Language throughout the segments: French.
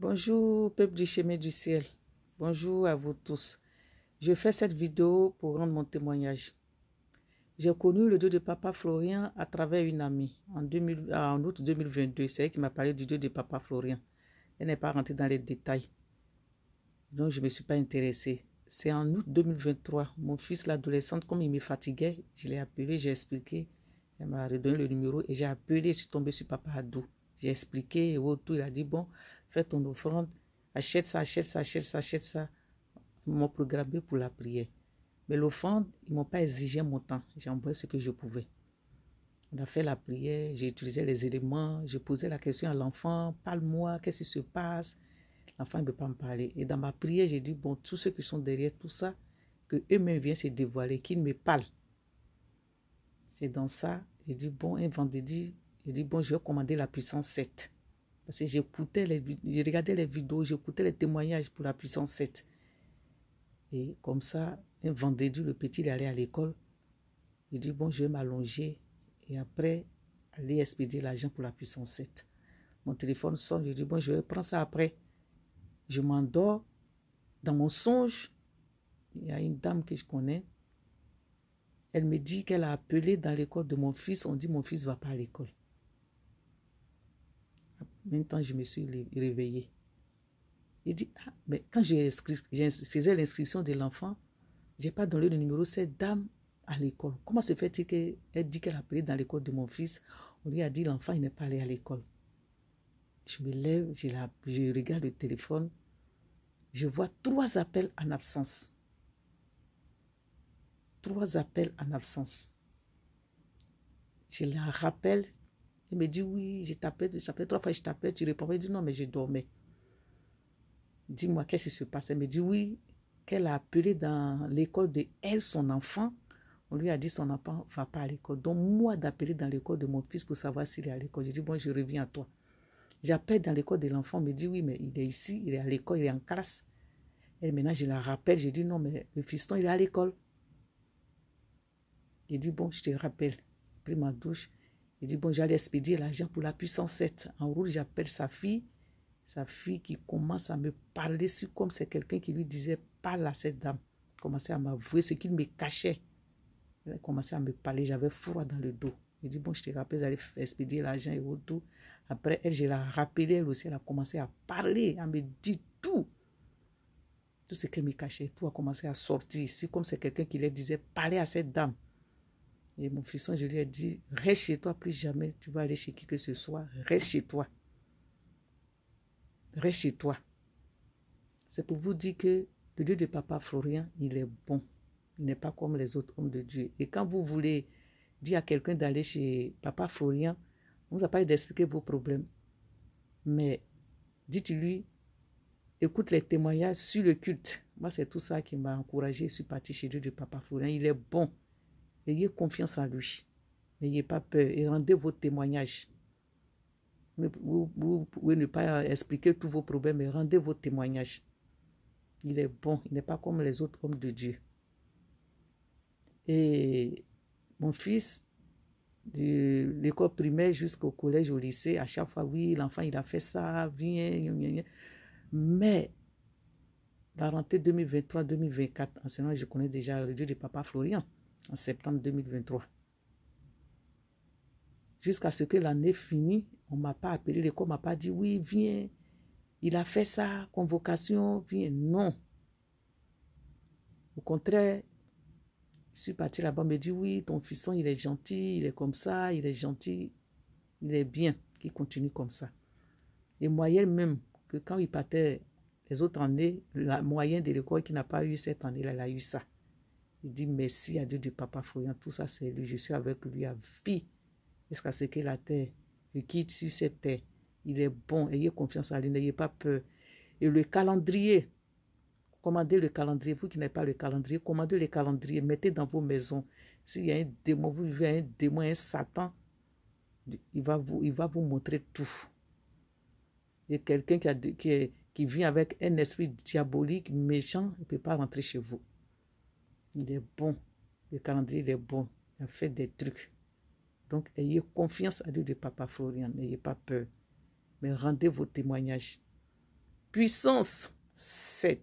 Bonjour peuple du chemin du ciel. Bonjour à vous tous. Je fais cette vidéo pour rendre mon témoignage. J'ai connu le Dieu de Papa Florian à travers une amie en, ah, août 2022. C'est elle qui m'a parlé du Dieu de Papa Florian. Elle n'est pas rentrée dans les détails. Donc, je ne me suis pas intéressée. C'est en août 2023. Mon fils, l'adolescente, comme il me fatiguait, je l'ai appelé, j'ai expliqué. Elle m'a redonné le numéro et j'ai appelé. Je suis tombée sur Papa Adou. J'ai expliqué et tout il a dit Bon, fais ton offrande, achète ça, achète ça, achète ça, achète ça. Ils m'ont programmé pour la prière. Mais l'offrande, ils ne m'ont pas exigé mon temps. J'ai envoyé ce que je pouvais. On a fait la prière, j'ai utilisé les éléments, je posais la question à l'enfant, parle-moi, qu'est-ce qui se passe L'enfant ne veut pas me parler. Et dans ma prière, j'ai dit, bon, tous ceux qui sont derrière tout ça, que eux-mêmes viennent se dévoiler, qu'ils me parlent. C'est dans ça, j'ai dit, bon, un vendredi, j'ai dit, bon, je vais commander la puissance 7. Parce que j'écoutais les regardais les vidéos, j'écoutais les témoignages pour la puissance 7. Et comme ça, un vendredi, le petit, il allait à l'école. Il dit, bon, je vais m'allonger. Et après, aller expédier l'argent pour la puissance 7. Mon téléphone sonne, je dis, bon, je vais prendre ça après. Je m'endors. Dans mon songe, il y a une dame que je connais. Elle me dit qu'elle a appelé dans l'école de mon fils. On dit, mon fils va pas à l'école même temps, je me suis réveillée. Il dit, ah, mais quand j'ai faisais l'inscription de l'enfant, je n'ai pas donné le numéro cette dame à l'école. Comment se fait-il qu'elle dit qu'elle a appelé dans l'école de mon fils On lui a dit, l'enfant, il n'est pas allé à l'école. Je me lève, je, je regarde le téléphone. Je vois trois appels en absence. Trois appels en absence. Je la rappelle, il me dit oui, je t'appelle, ça fait trois fois, je t'appelle, tu réponds. Il dit non, mais je dormais. Dis-moi, qu'est-ce qui se passait. Elle me dit oui, qu'elle a appelé dans l'école de elle, son enfant. On lui a dit son enfant va pas à l'école. Donc moi d'appeler dans l'école de mon fils pour savoir s'il est à l'école. Je dis bon, je reviens à toi. J'appelle dans l'école de l'enfant, me dit oui, mais il est ici, il est à l'école, il est en classe. Et maintenant, je la rappelle, je dis non, mais le fiston, il est à l'école. Il dit bon, je te rappelle. pris ma douche, il dit, bon, j'allais expédier l'argent pour la puissance 7. En route, j'appelle sa fille. Sa fille qui commence à me parler sur comme c'est quelqu'un qui lui disait, parle à cette dame. Commençait à m'avouer ce qu'il me cachait. Elle commençait à me parler. J'avais froid dans le dos. Il dit, bon, je te rappelle, j'allais expédier l'argent et Après, elle, je l'ai rappelé, elle aussi, elle a commencé à parler, à me dire tout. Tout ce qu'elle me cachait, tout a commencé à sortir. C'est comme c'est quelqu'un qui lui disait, parlez à cette dame. Et mon fils, je lui ai dit, reste chez toi, plus jamais tu vas aller chez qui que ce soit, reste chez toi. Reste chez toi. C'est pour vous dire que le Dieu de Papa Florian, il est bon. Il n'est pas comme les autres hommes de Dieu. Et quand vous voulez dire à quelqu'un d'aller chez Papa Florian, vous a pas d'expliquer vos problèmes. Mais dites-lui, écoute les témoignages sur le culte. Moi, c'est tout ça qui m'a encouragé. Je suis parti chez Dieu de Papa Florian. Il est bon. Ayez confiance en lui. N'ayez pas peur et rendez vos témoignages. Vous, vous, pouvez ne pas expliquer tous vos problèmes, mais rendez vos témoignages. Il est bon, il n'est pas comme les autres hommes de Dieu. Et mon fils, de l'école primaire jusqu'au collège, au lycée, à chaque fois, oui, l'enfant, il a fait ça, viens, mais la rentrée 2023-2024, en ce moment, je connais déjà le Dieu de Papa Florian en septembre 2023. Jusqu'à ce que l'année finisse, on ne m'a pas appelé, l'école ne m'a pas dit oui, viens, il a fait ça, convocation, viens. Non. Au contraire, je suis parti là-bas, me dit oui, ton fils, il est gentil, il est comme ça, il est gentil, il est bien, qu'il continue comme ça. Les moyens même, que quand il partait les autres années, la moyenne de l'école qui n'a pas eu cette année-là, elle a eu ça. Il dit merci à Dieu du Papa Foyant. » Tout ça, c'est lui. Je suis avec lui à vie jusqu'à ce que la terre je quitte sur cette terre. Il est bon. Ayez confiance à lui. N'ayez pas peur. Et le calendrier. Commandez le calendrier. Vous qui n'avez pas le calendrier, commandez le calendrier. Mettez dans vos maisons. S'il y a un démon, vous vivez un démon, un Satan, il va vous, il va vous montrer tout. Il y a quelqu'un qui, qui vient avec un esprit diabolique, méchant, il ne peut pas rentrer chez vous il est bon. Le calendrier, est bon. Il a fait des trucs. Donc, ayez confiance à Dieu de Papa Florian. N'ayez pas peur. Mais rendez vos témoignages. Puissance 7.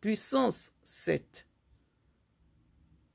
Puissance 7.